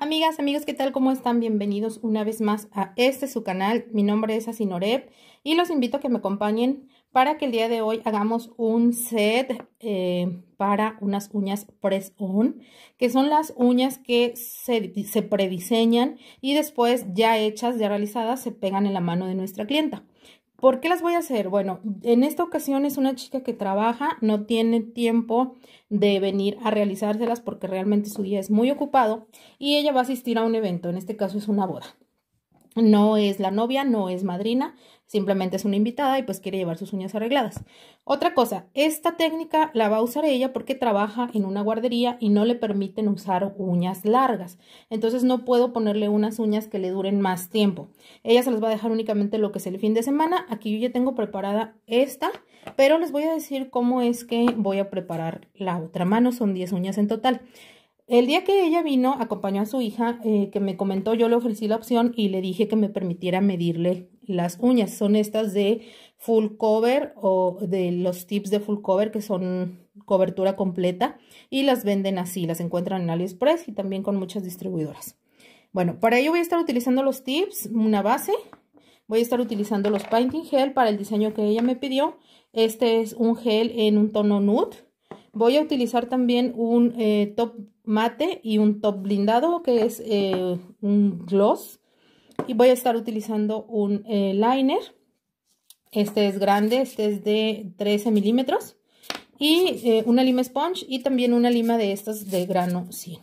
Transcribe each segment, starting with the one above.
Amigas, amigos, ¿qué tal? ¿Cómo están? Bienvenidos una vez más a este su canal. Mi nombre es Asinorep y los invito a que me acompañen para que el día de hoy hagamos un set eh, para unas uñas press-on, que son las uñas que se, se prediseñan y después ya hechas, ya realizadas, se pegan en la mano de nuestra clienta. ¿Por qué las voy a hacer? Bueno, en esta ocasión es una chica que trabaja, no tiene tiempo de venir a realizárselas porque realmente su día es muy ocupado y ella va a asistir a un evento, en este caso es una boda. No es la novia, no es madrina, Simplemente es una invitada y pues quiere llevar sus uñas arregladas. Otra cosa, esta técnica la va a usar ella porque trabaja en una guardería y no le permiten usar uñas largas. Entonces no puedo ponerle unas uñas que le duren más tiempo. Ella se las va a dejar únicamente lo que es el fin de semana. Aquí yo ya tengo preparada esta, pero les voy a decir cómo es que voy a preparar la otra mano. Son 10 uñas en total. El día que ella vino, acompañó a su hija, eh, que me comentó, yo le ofrecí la opción y le dije que me permitiera medirle las uñas. Son estas de full cover o de los tips de full cover que son cobertura completa y las venden así, las encuentran en AliExpress y también con muchas distribuidoras. Bueno, para ello voy a estar utilizando los tips, una base, voy a estar utilizando los painting gel para el diseño que ella me pidió. Este es un gel en un tono nude. Voy a utilizar también un eh, top mate y un top blindado que es eh, un gloss y voy a estar utilizando un eh, liner. Este es grande, este es de 13 milímetros. Y eh, una lima sponge y también una lima de estas de grano sí.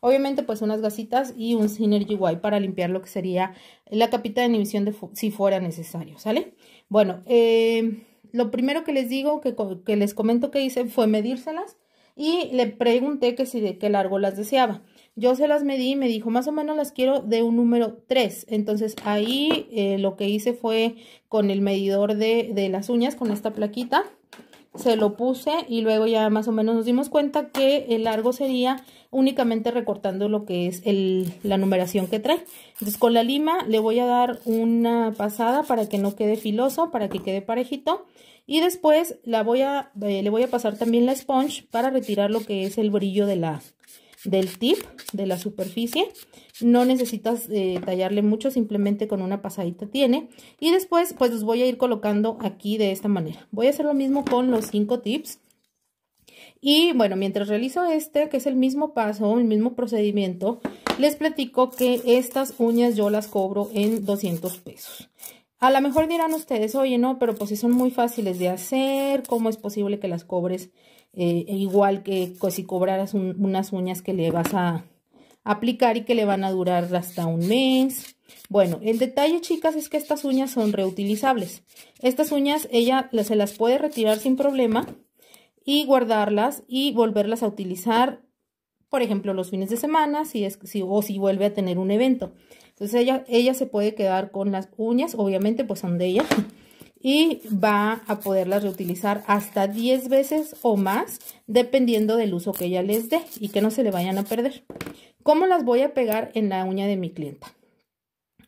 Obviamente pues unas gasitas y un Synergy White para limpiar lo que sería la capita de inhibición de si fuera necesario, ¿sale? Bueno, eh, lo primero que les digo, que, que les comento que hice fue medírselas y le pregunté que si de qué largo las deseaba. Yo se las medí y me dijo, más o menos las quiero de un número 3. Entonces ahí eh, lo que hice fue con el medidor de, de las uñas, con esta plaquita, se lo puse y luego ya más o menos nos dimos cuenta que el largo sería únicamente recortando lo que es el, la numeración que trae. Entonces con la lima le voy a dar una pasada para que no quede filoso, para que quede parejito. Y después la voy a, eh, le voy a pasar también la sponge para retirar lo que es el brillo de la, del tip de la superficie. No necesitas eh, tallarle mucho, simplemente con una pasadita tiene. Y después pues los voy a ir colocando aquí de esta manera. Voy a hacer lo mismo con los cinco tips. Y bueno, mientras realizo este, que es el mismo paso, el mismo procedimiento, les platico que estas uñas yo las cobro en 200 pesos. A lo mejor dirán ustedes, oye, no, pero pues si son muy fáciles de hacer, ¿cómo es posible que las cobres eh, e igual que si cobraras unas uñas que le vas a aplicar y que le van a durar hasta un mes. Bueno, el detalle, chicas, es que estas uñas son reutilizables. Estas uñas ella se las puede retirar sin problema y guardarlas y volverlas a utilizar, por ejemplo, los fines de semana si es, si, o si vuelve a tener un evento. Entonces ella, ella se puede quedar con las uñas, obviamente pues son de ella, y va a poderlas reutilizar hasta 10 veces o más dependiendo del uso que ella les dé y que no se le vayan a perder. ¿Cómo las voy a pegar en la uña de mi clienta?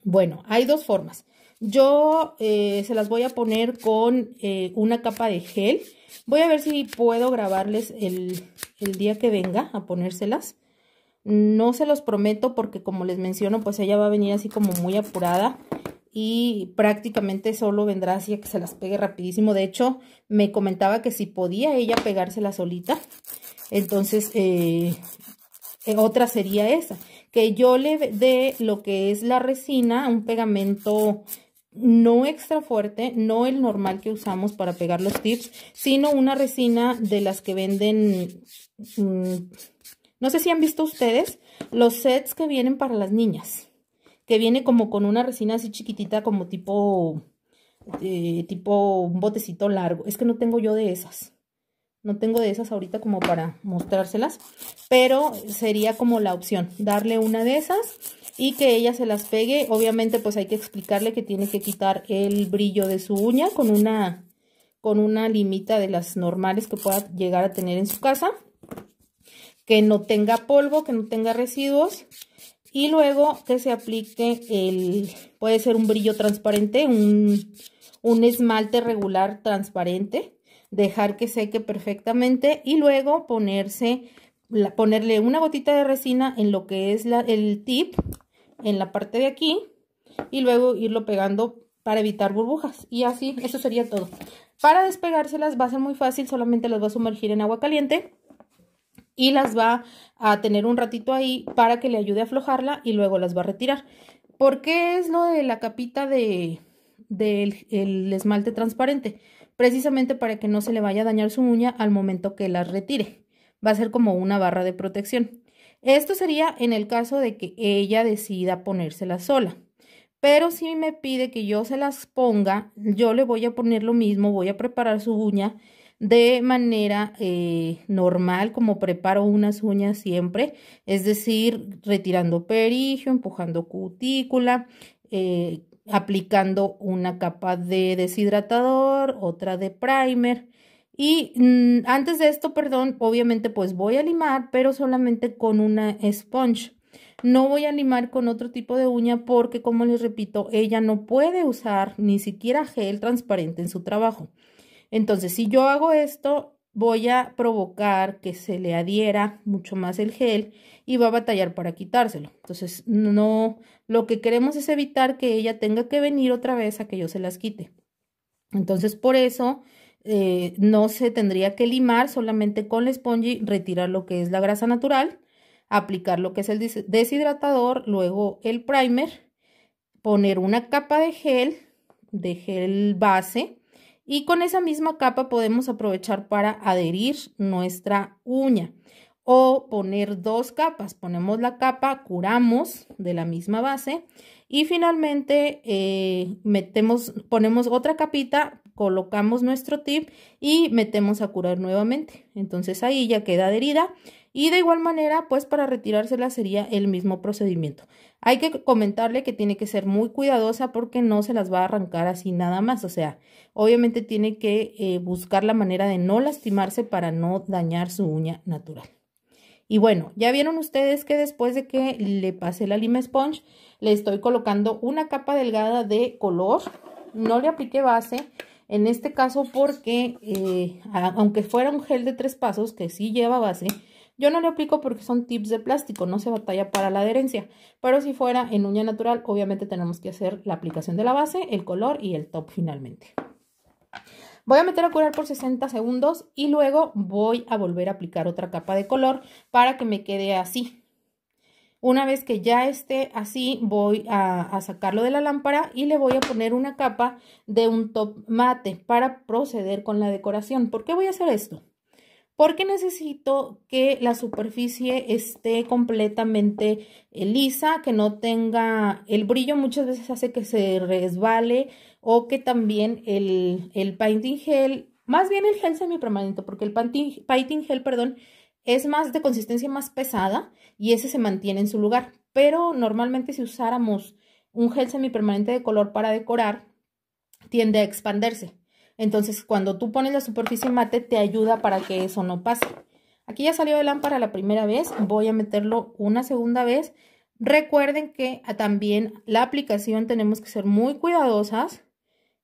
Bueno, hay dos formas. Yo eh, se las voy a poner con eh, una capa de gel. Voy a ver si puedo grabarles el, el día que venga a ponérselas. No se los prometo porque como les menciono, pues ella va a venir así como muy apurada y prácticamente solo vendrá así que se las pegue rapidísimo. De hecho, me comentaba que si podía ella pegársela solita, entonces eh, eh, otra sería esa, que yo le dé lo que es la resina, un pegamento no extra fuerte, no el normal que usamos para pegar los tips, sino una resina de las que venden, mm, no sé si han visto ustedes, los sets que vienen para las niñas que viene como con una resina así chiquitita, como tipo, eh, tipo un botecito largo. Es que no tengo yo de esas. No tengo de esas ahorita como para mostrárselas, pero sería como la opción, darle una de esas y que ella se las pegue. Obviamente pues hay que explicarle que tiene que quitar el brillo de su uña con una, con una limita de las normales que pueda llegar a tener en su casa. Que no tenga polvo, que no tenga residuos y luego que se aplique el, puede ser un brillo transparente, un, esmalte regular transparente, dejar que seque perfectamente y luego ponerse, ponerle una gotita de resina en lo que es el tip, en la parte de aquí y luego irlo pegando para evitar burbujas y así, eso sería todo. Para despegárselas va a ser muy fácil, solamente las va a sumergir en agua caliente y las va a tener un ratito ahí para que le ayude a aflojarla y luego las va a retirar. ¿Por qué es lo de la capita del de, esmalte transparente? Precisamente para que no se le vaya a dañar su uña al momento que las retire. Va a ser como una barra de protección. Esto sería en el caso de que ella decida ponérsela sola. Pero si me pide que yo se las ponga, yo le voy a poner lo mismo, voy a preparar su uña de manera eh, normal, como preparo unas uñas siempre, es decir, retirando perigio, empujando cutícula, eh, aplicando una capa de deshidratador, otra de primer. Y mm, antes de esto, perdón, obviamente pues voy a limar, pero solamente con una sponge. No voy a limar con otro tipo de uña porque, como les repito, ella no puede usar ni siquiera gel transparente en su trabajo. Entonces, si yo hago esto, voy a provocar que se le adhiera mucho más el gel y va a batallar para quitárselo. Entonces, no, lo que queremos es evitar que ella tenga que venir otra vez a que yo se las quite. Entonces, por eso eh, no se tendría que limar, solamente con la y retirar lo que es la grasa natural, aplicar lo que es el deshidratador, luego el primer, poner una capa de gel, de gel base, y con esa misma capa podemos aprovechar para adherir nuestra uña o poner dos capas. Ponemos la capa, curamos de la misma base y finalmente eh, metemos, ponemos otra capita, colocamos nuestro tip y metemos a curar nuevamente. Entonces ahí ya queda adherida y de igual manera, pues para retirársela sería el mismo procedimiento. Hay que comentarle que tiene que ser muy cuidadosa porque no se las va a arrancar así nada más. O sea, obviamente tiene que eh, buscar la manera de no lastimarse para no dañar su uña natural. Y bueno, ya vieron ustedes que después de que le pasé la lima sponge, le estoy colocando una capa delgada de color. No le apliqué base, en este caso porque eh, aunque fuera un gel de tres pasos, que sí lleva base, yo no le aplico porque son tips de plástico, no se batalla para la adherencia, pero si fuera en uña natural, obviamente tenemos que hacer la aplicación de la base, el color y el top finalmente. Voy a meter a curar por 60 segundos y luego voy a volver a aplicar otra capa de color para que me quede así. Una vez que ya esté así, voy a, a, sacarlo de la lámpara y le voy a poner una capa de un top mate para proceder con la decoración. ¿Por qué voy a hacer esto? porque necesito que la superficie esté completamente eh, lisa, que no tenga el brillo, muchas veces hace que se resbale o que también el, painting gel, más bien el gel semipermanente, porque el painting, painting gel, perdón, es más de consistencia más pesada y ese se mantiene en su lugar. Pero normalmente si usáramos un gel semipermanente de color para decorar, tiende a expanderse. Entonces, cuando tú pones la superficie mate, te ayuda para que eso no pase. Aquí ya salió de lámpara la primera vez, voy a meterlo una segunda vez. Recuerden que también la aplicación tenemos que ser muy cuidadosas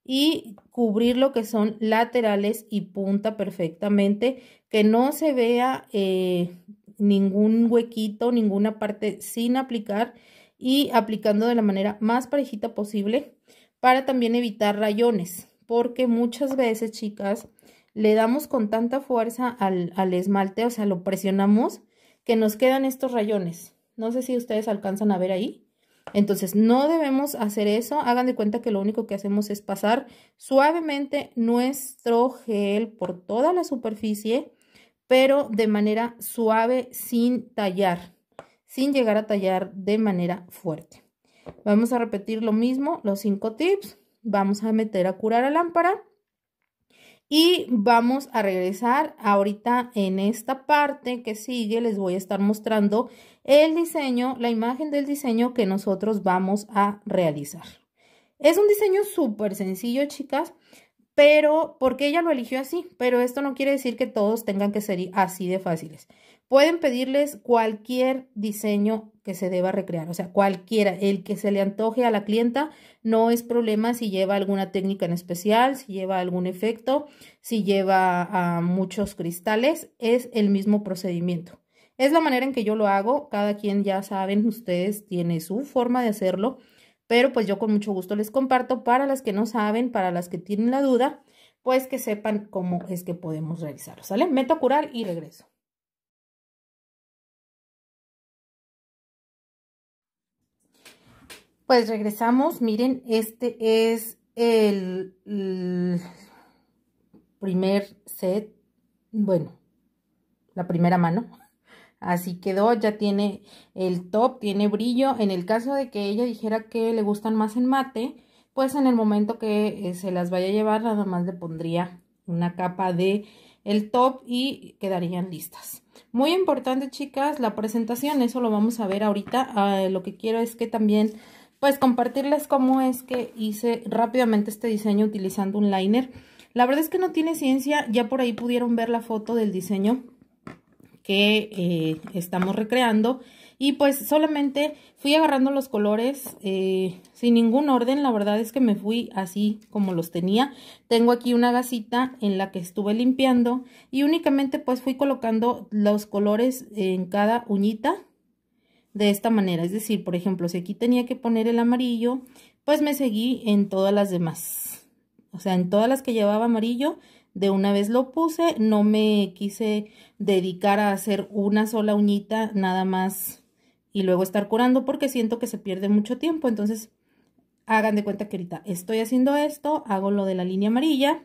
y cubrir lo que son laterales y punta perfectamente, que no se vea eh, ningún huequito, ninguna parte sin aplicar y aplicando de la manera más parejita posible para también evitar rayones porque muchas veces, chicas, le damos con tanta fuerza al, esmalte, o sea, lo presionamos, que nos quedan estos rayones. No sé si ustedes alcanzan a ver ahí. Entonces, no debemos hacer eso. Hagan de cuenta que lo único que hacemos es pasar suavemente nuestro gel por toda la superficie, pero de manera suave, sin tallar, sin llegar a tallar de manera fuerte. Vamos a repetir lo mismo, los cinco tips vamos a meter a curar a lámpara y vamos a regresar ahorita en esta parte que sigue les voy a estar mostrando el diseño, la imagen del diseño que nosotros vamos a realizar. Es un diseño súper sencillo chicas, pero porque ella lo eligió así, pero esto no quiere decir que todos tengan que ser así de fáciles. Pueden pedirles cualquier diseño que se deba recrear, o sea, cualquiera, el que se le antoje a la clienta, no es problema si lleva alguna técnica en especial, si lleva algún efecto, si lleva muchos cristales, es el mismo procedimiento. Es la manera en que yo lo hago, cada quien ya saben, ustedes tiene su forma de hacerlo, pero pues yo con mucho gusto les comparto para las que no saben, para las que tienen la duda, pues que sepan cómo es que podemos realizarlo, ¿sale? Meto a curar y regreso. Pues regresamos, miren, este es el, primer set, bueno, la primera mano. Así quedó, ya tiene el top, tiene brillo. En el caso de que ella dijera que le gustan más en mate, pues en el momento que eh, se las vaya a llevar, nada más le pondría una capa de el top y quedarían listas. Muy importante, chicas, la presentación, eso lo vamos a ver ahorita. Ah, lo que quiero es que también pues compartirles cómo es que hice rápidamente este diseño utilizando un liner. La verdad es que no tiene ciencia, ya por ahí pudieron ver la foto del diseño que eh, estamos recreando. Y pues solamente fui agarrando los colores eh, sin ningún orden, la verdad es que me fui así como los tenía. Tengo aquí una gasita en la que estuve limpiando y únicamente pues fui colocando los colores en cada uñita de esta manera. Es decir, por ejemplo, si aquí tenía que poner el amarillo, pues me seguí en todas las demás. O sea, en todas las que llevaba amarillo, de una vez lo puse. No me quise dedicar a hacer una sola uñita nada más y luego estar curando porque siento que se pierde mucho tiempo. Entonces, hagan de cuenta que ahorita estoy haciendo esto, hago lo de la línea amarilla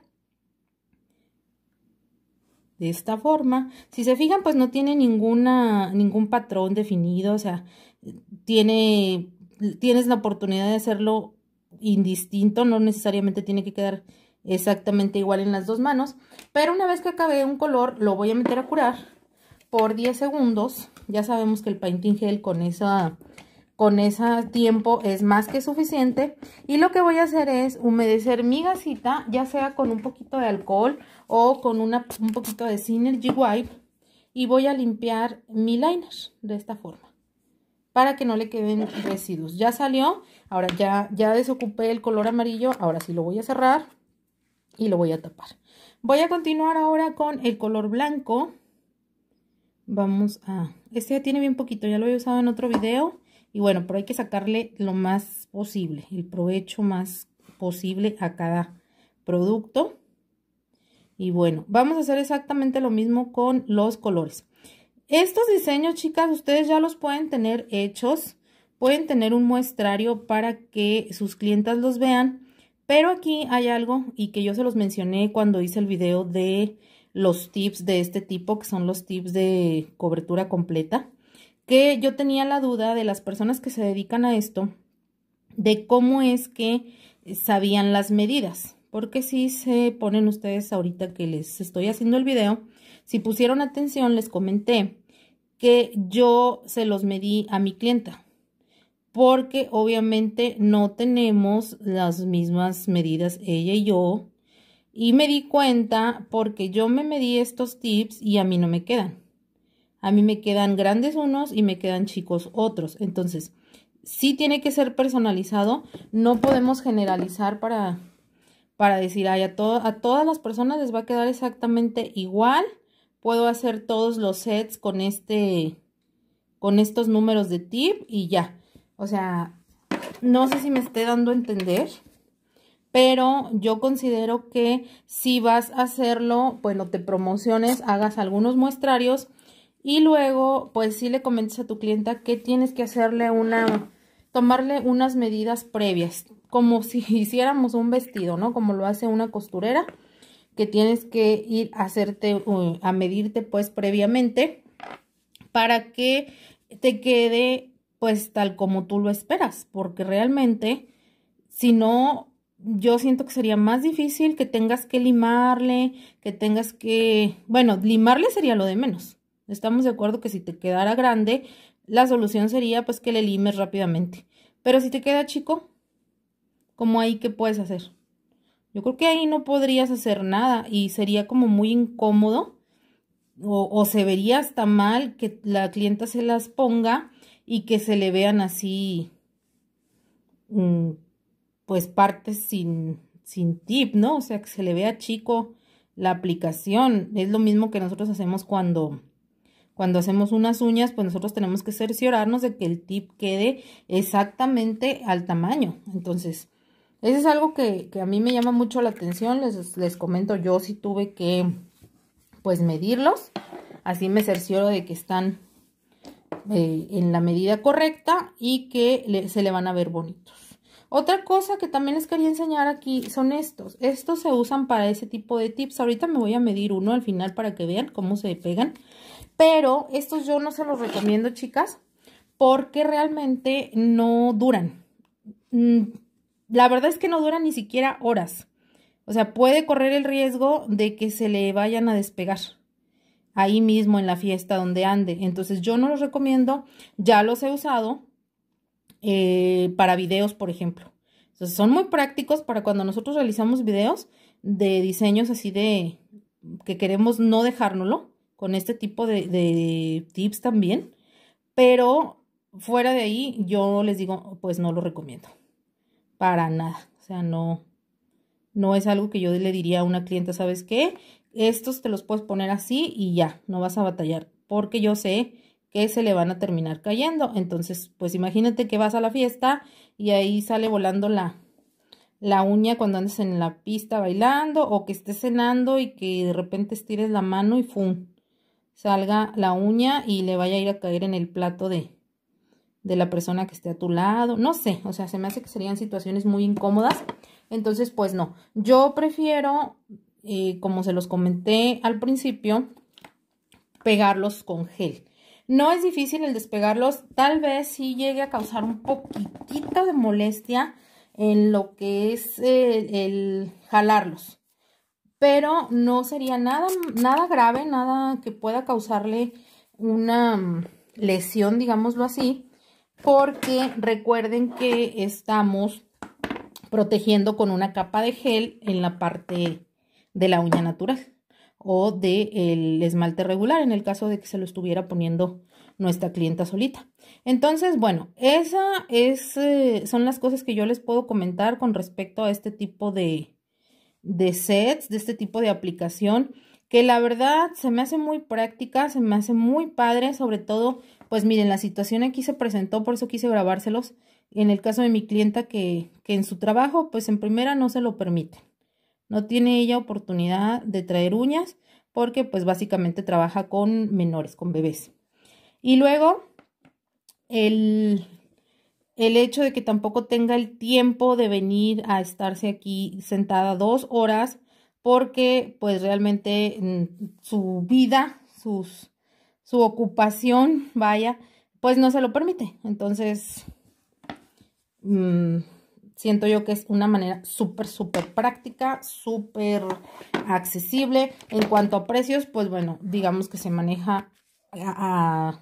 de esta forma. Si se fijan, pues no tiene ninguna, ningún patrón definido, o sea, tiene, tienes la oportunidad de hacerlo indistinto, no necesariamente tiene que quedar exactamente igual en las dos manos, pero una vez que acabe un color, lo voy a meter a curar por 10 segundos. Ya sabemos que el painting gel con esa con ese tiempo es más que suficiente. Y lo que voy a hacer es humedecer mi gasita, ya sea con un poquito de alcohol o con una, un poquito de Synergy Wipe. Y voy a limpiar mi liner de esta forma para que no le queden residuos. Ya salió, ahora ya, ya desocupé el color amarillo, ahora sí lo voy a cerrar y lo voy a tapar. Voy a continuar ahora con el color blanco. Vamos a... Este ya tiene bien poquito, ya lo he usado en otro video. Y bueno, pero hay que sacarle lo más posible, el provecho más posible a cada producto. Y bueno, vamos a hacer exactamente lo mismo con los colores. Estos diseños, chicas, ustedes ya los pueden tener hechos. Pueden tener un muestrario para que sus clientas los vean. Pero aquí hay algo y que yo se los mencioné cuando hice el video de los tips de este tipo, que son los tips de cobertura completa que yo tenía la duda de las personas que se dedican a esto, de cómo es que sabían las medidas. Porque si se ponen ustedes ahorita que les estoy haciendo el video, si pusieron atención, les comenté que yo se los medí a mi clienta. Porque obviamente no tenemos las mismas medidas ella y yo. Y me di cuenta porque yo me medí estos tips y a mí no me quedan. A mí me quedan grandes unos y me quedan chicos otros. Entonces, sí tiene que ser personalizado. No podemos generalizar para, para decir, ay, a, a todas las personas les va a quedar exactamente igual. Puedo hacer todos los sets con este, con estos números de tip y ya. O sea, no sé si me esté dando a entender pero yo considero que si vas a hacerlo, bueno, te promociones, hagas algunos muestrarios y luego, pues si le comentes a tu clienta que tienes que hacerle una, tomarle unas medidas previas, como si hiciéramos un vestido, ¿no? Como lo hace una costurera, que tienes que ir a hacerte, a medirte pues previamente para que te quede pues tal como tú lo esperas, porque realmente si no yo siento que sería más difícil que tengas que limarle, que tengas que, bueno, limarle sería lo de menos, Estamos de acuerdo que si te quedara grande, la solución sería pues que le limes rápidamente. Pero si te queda chico, ¿cómo ahí qué puedes hacer? Yo creo que ahí no podrías hacer nada y sería como muy incómodo o, se vería hasta mal que la clienta se las ponga y que se le vean así mm, pues partes sin, sin tip, ¿no? O sea, que se le vea chico la aplicación. Es lo mismo que nosotros hacemos cuando cuando hacemos unas uñas, pues nosotros tenemos que cerciorarnos de que el tip quede exactamente al tamaño. Entonces, eso es algo que, a mí me llama mucho la atención. Les, comento, yo sí tuve que, pues, medirlos. Así me cercioro de que están eh, en la medida correcta y que se le van a ver bonitos. Otra cosa que también les quería enseñar aquí son estos. Estos se usan para ese tipo de tips. Ahorita me voy a medir uno al final para que vean cómo se pegan. Pero estos yo no se los recomiendo, chicas, porque realmente no duran. Mm, la verdad es que no duran ni siquiera horas. O sea, puede correr el riesgo de que se le vayan a despegar ahí mismo en la fiesta donde ande. Entonces yo no los recomiendo, ya los he usado eh, para videos, por ejemplo. Entonces son muy prácticos para cuando nosotros realizamos videos de diseños así de que queremos no dejárnoslo con este tipo de, tips también, pero fuera de ahí yo les digo, pues no lo recomiendo, para nada, o sea, no, no es algo que yo le diría a una clienta, ¿sabes qué? Estos te los puedes poner así y ya, no vas a batallar, porque yo sé que se le van a terminar cayendo. Entonces, pues imagínate que vas a la fiesta y ahí sale volando la, la uña cuando andes en la pista bailando o que estés cenando y que de repente estires la mano y ¡fum! salga la uña y le vaya a ir a caer en el plato de, de la persona que esté a tu lado, no sé, o sea, se me hace que serían situaciones muy incómodas, entonces pues no, yo prefiero, eh, como se los comenté al principio, pegarlos con gel. No es difícil el despegarlos, tal vez sí llegue a causar un poquitito de molestia en lo que es eh, el jalarlos, pero no sería nada, nada grave, nada que pueda causarle una mm, lesión, digámoslo así, porque recuerden que estamos protegiendo con una capa de gel en la parte de la uña natural o del el esmalte regular en el caso de que se lo estuviera poniendo nuestra clienta solita. Entonces, bueno, esas es, eh, son las cosas que yo les puedo comentar con respecto a este tipo de, de sets, de este tipo de aplicación, que la verdad se me hace muy práctica, se me hace muy padre, sobre todo, pues miren, la situación aquí se presentó, por eso quise grabárselos, en el caso de mi clienta que, en su trabajo, pues en primera no se lo permite. No tiene ella oportunidad de traer uñas porque pues básicamente trabaja con menores, con bebés. Y luego, el, el hecho de que tampoco tenga el tiempo de venir a estarse aquí sentada dos horas porque pues realmente mm, su vida, su ocupación, vaya, pues no se lo permite. Entonces, mm, siento yo que es una manera súper, súper práctica, súper accesible. En cuanto a precios, pues bueno, digamos que se maneja a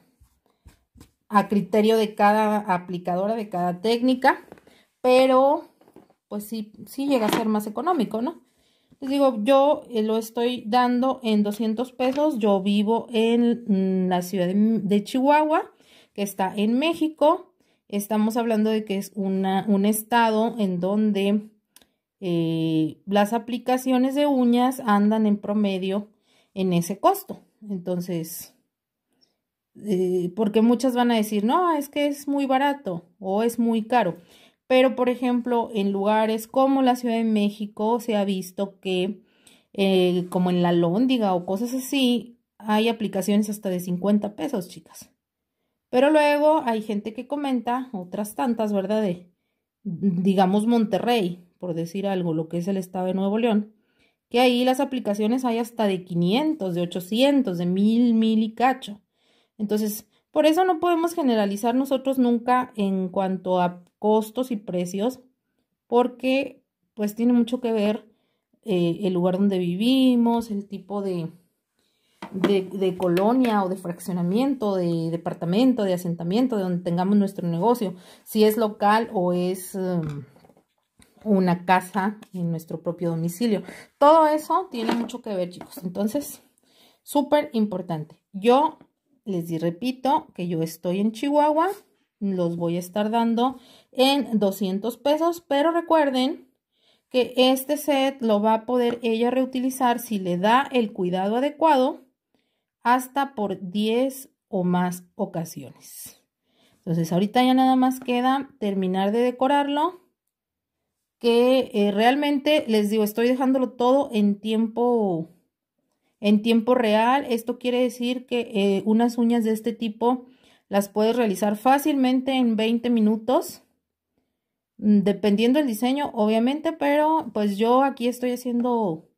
a criterio de cada aplicadora, de cada técnica, pero pues sí, sí llega a ser más económico, ¿no? Les digo, yo eh, lo estoy dando en 200 pesos, yo vivo en mm, la ciudad de Chihuahua, que está en México, estamos hablando de que es un estado en donde eh, las aplicaciones de uñas andan en promedio en ese costo, entonces eh, porque muchas van a decir, no, es que es muy barato o es muy caro. Pero, por ejemplo, en lugares como la Ciudad de México se ha visto que, eh, como en la Lóndiga o cosas así, hay aplicaciones hasta de 50 pesos, chicas. Pero luego hay gente que comenta, otras tantas, ¿verdad? De, digamos, Monterrey, por decir algo, lo que es el estado de Nuevo León, que ahí las aplicaciones hay hasta de 500, de 800, de 1000, 1000 y cacho. Entonces, por eso no podemos generalizar nosotros nunca en cuanto a costos y precios, porque pues tiene mucho que ver eh, el lugar donde vivimos, el tipo de, de, colonia o de fraccionamiento, de departamento, de asentamiento, de donde tengamos nuestro negocio, si es local o es em, una casa en nuestro propio domicilio. Todo eso tiene mucho que ver, chicos. Entonces, súper importante. Yo les di, repito que yo estoy en Chihuahua, los voy a estar dando en 200 pesos, pero recuerden que este set lo va a poder ella reutilizar si le da el cuidado adecuado hasta por 10 o más ocasiones. Entonces ahorita ya nada más queda terminar de decorarlo, que eh, realmente les digo, estoy dejándolo todo en tiempo en tiempo real. Esto quiere decir que eh, unas uñas de este tipo las puedes realizar fácilmente en 20 minutos, mm, dependiendo del diseño, obviamente, pero pues yo aquí estoy haciendo,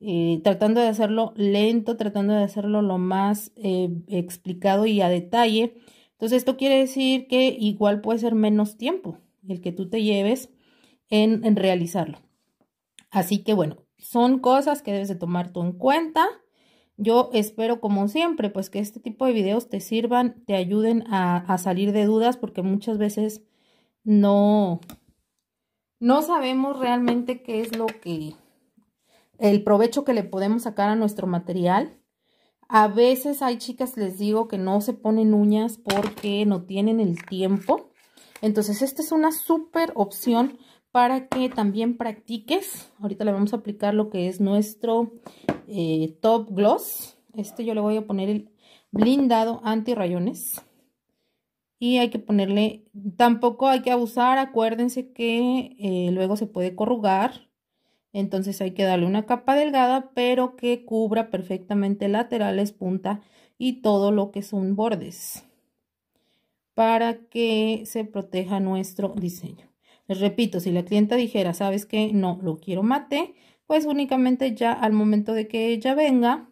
eh, tratando de hacerlo lento, tratando de hacerlo lo más eh, explicado y a detalle. Entonces esto quiere decir que igual puede ser menos tiempo el que tú te lleves en realizarlo. Así que bueno, son cosas que debes de tomar tú en cuenta. Yo espero, como siempre, pues que este tipo de videos te sirvan, te ayuden a, salir de dudas, porque muchas veces no, no sabemos realmente qué es lo que, el provecho que le podemos sacar a nuestro material. A veces hay chicas, les digo, que no se ponen uñas porque no tienen el tiempo. Entonces, esta es una súper opción para que también practiques. Ahorita le vamos a aplicar lo que es nuestro eh, top gloss. Este yo le voy a poner el blindado anti rayones. Y hay que ponerle, tampoco hay que abusar, acuérdense que eh, luego se puede corrugar. Entonces hay que darle una capa delgada, pero que cubra perfectamente laterales, punta y todo lo que son bordes. Para que se proteja nuestro diseño. Les repito, si la clienta dijera, sabes que no, lo quiero mate, pues únicamente ya al momento de que ella venga,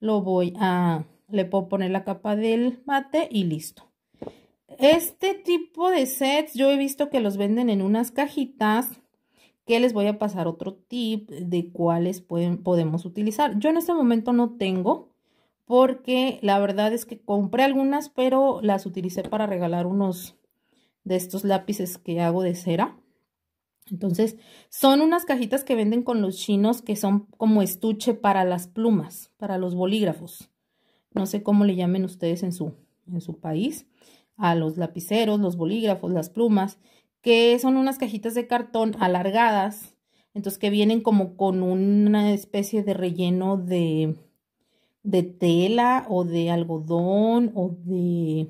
lo voy a, le puedo poner la capa del mate y listo. Este tipo de sets yo he visto que los venden en unas cajitas que les voy a pasar otro tip de cuáles podemos utilizar. Yo en este momento no tengo porque la verdad es que compré algunas pero las utilicé para regalar unos de estos lápices que hago de cera. Entonces, son unas cajitas que venden con los chinos que son como estuche para las plumas, para los bolígrafos. No sé cómo le llamen ustedes en su, en su país a los lapiceros, los bolígrafos, las plumas, que son unas cajitas de cartón alargadas, entonces que vienen como con una especie de relleno de, de tela o de algodón o de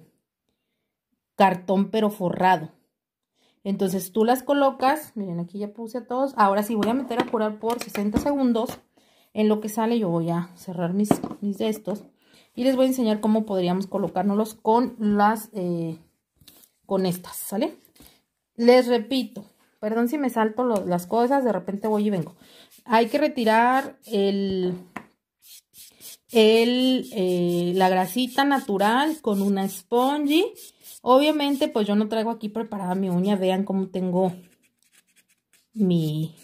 cartón pero forrado. Entonces tú las colocas, miren aquí ya puse a todos. Ahora sí voy a meter a curar por 60 segundos. En lo que sale yo voy a cerrar mis, mis de estos. Y les voy a enseñar cómo podríamos colocárnoslos con las, eh, con estas, ¿sale? Les repito, perdón si me salto las cosas, de repente voy y vengo. Hay que retirar el, el, eh, la grasita natural con una esponja Obviamente, pues yo no traigo aquí preparada mi uña. Vean cómo tengo mi,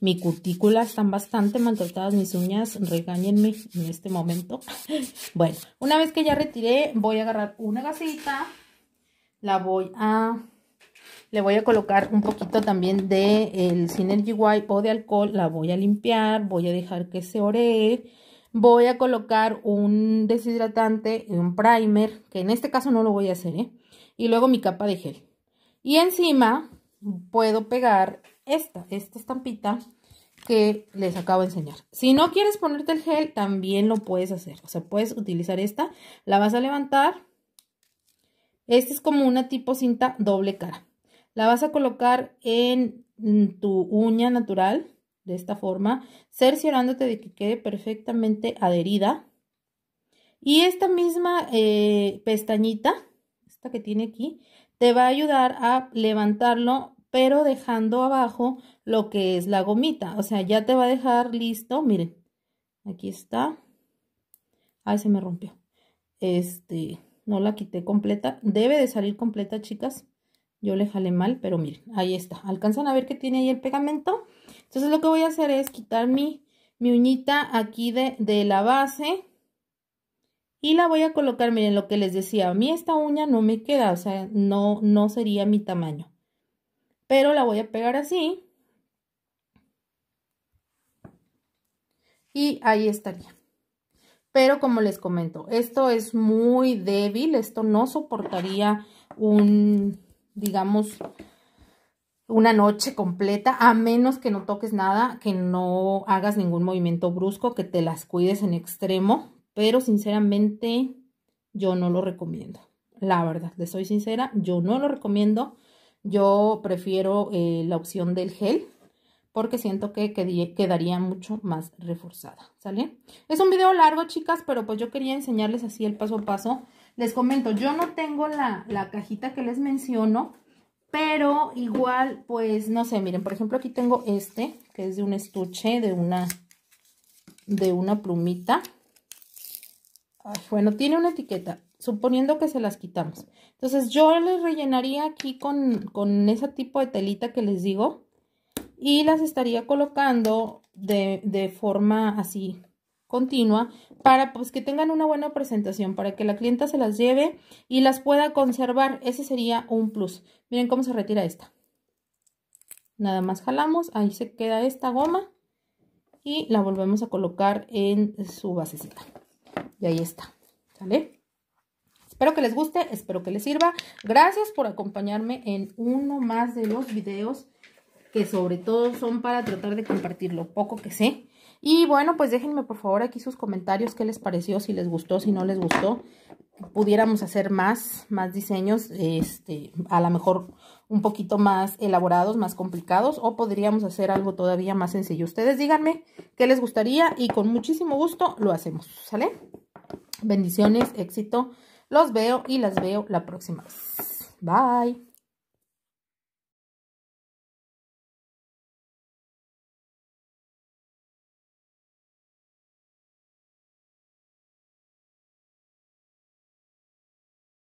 mi cutícula. Están bastante maltratadas mis uñas. Regáñenme en este momento. Bueno, una vez que ya retiré, voy a agarrar una gasita. La voy a... Le voy a colocar un poquito también de el Synergy Wipe o de alcohol. La voy a limpiar. Voy a dejar que se ore voy a colocar un deshidratante un primer, que en este caso no lo voy a hacer, ¿eh? y luego mi capa de gel. Y encima puedo pegar esta, esta estampita que les acabo de enseñar. Si no quieres ponerte el gel, también lo puedes hacer. O sea, puedes utilizar esta, la vas a levantar. Esta es como una tipo cinta doble cara. La vas a colocar en tu uña natural de esta forma, cerciorándote de que quede perfectamente adherida. Y esta misma eh, pestañita, esta que tiene aquí, te va a ayudar a levantarlo, pero dejando abajo lo que es la gomita. O sea, ya te va a dejar listo, miren, aquí está. Ay, se me rompió. Este, no la quité completa. Debe de salir completa, chicas. Yo le jale mal, pero miren, ahí está. ¿Alcanzan a ver que tiene ahí el pegamento? Entonces lo que voy a hacer es quitar mi, mi uñita aquí de, la base y la voy a colocar, miren lo que les decía, a mí esta uña no me queda, o sea, no, no sería mi tamaño. Pero la voy a pegar así. Y ahí estaría. Pero como les comento, esto es muy débil, esto no soportaría un, digamos, una noche completa, a menos que no toques nada, que no hagas ningún movimiento brusco, que te las cuides en extremo, pero sinceramente yo no lo recomiendo. La verdad, le soy sincera, yo no lo recomiendo. Yo prefiero eh, la opción del gel porque siento que quedaría mucho más reforzada, ¿sale? Es un video largo, chicas, pero pues yo quería enseñarles así el paso a paso. Les comento, yo no tengo la, la cajita que les menciono, pero igual, pues, no sé, miren, por ejemplo, aquí tengo este, que es de un estuche, de una, de una plumita. bueno, tiene una etiqueta, suponiendo que se las quitamos. Entonces, yo les rellenaría aquí con, ese tipo de telita que les digo. Y las estaría colocando de, de forma así, continua para pues que tengan una buena presentación, para que la clienta se las lleve y las pueda conservar. Ese sería un plus. Miren cómo se retira esta. Nada más jalamos, ahí se queda esta goma y la volvemos a colocar en su basecita. Y ahí está, ¿sale? Espero que les guste, espero que les sirva. Gracias por acompañarme en uno más de los videos que sobre todo son para tratar de compartir lo poco que sé y bueno, pues déjenme por favor aquí sus comentarios, qué les pareció, si les gustó, si no les gustó. Pudiéramos hacer más, más diseños, este, a lo mejor un poquito más elaborados, más complicados, o podríamos hacer algo todavía más sencillo. Ustedes díganme qué les gustaría y con muchísimo gusto lo hacemos, ¿sale? Bendiciones, éxito, los veo y las veo la próxima Bye.